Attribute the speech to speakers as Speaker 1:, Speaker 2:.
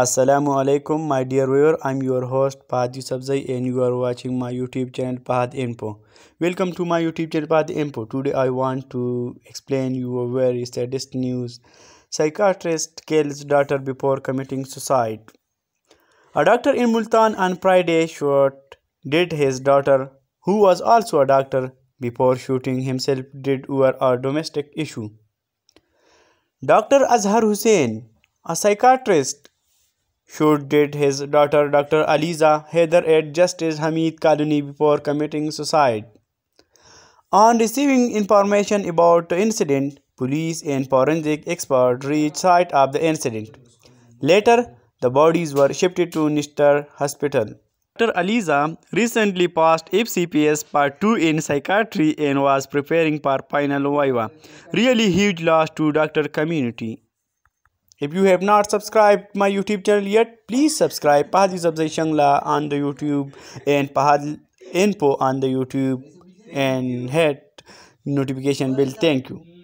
Speaker 1: Assalamualaikum my dear viewer I'm your host Pahad Sabzai and you are watching my YouTube channel Pahad Info Welcome to my YouTube channel Pahad Info Today I want to explain you a very saddest news Psychiatrist kills daughter before committing suicide A doctor in Multan on Friday shot dead his daughter who was also a doctor before shooting himself dead over a domestic issue Dr. Azhar Hussain a psychiatrist should did his daughter Dr. Aliza Haider at Justice Hamid Colony before committing suicide. On receiving information about the incident, police and forensic experts reached site of the incident. Later, the bodies were shifted to Nishtar Hospital. Dr. Aliza recently passed FCPS Part 2 in psychiatry and was preparing for final OIVA. Really huge loss to doctor community. If you have not subscribed my YouTube channel yet, please subscribe Pahadi Zabzai Shangla on the YouTube and Pahad Info on the YouTube and hit notification bell. Thank you.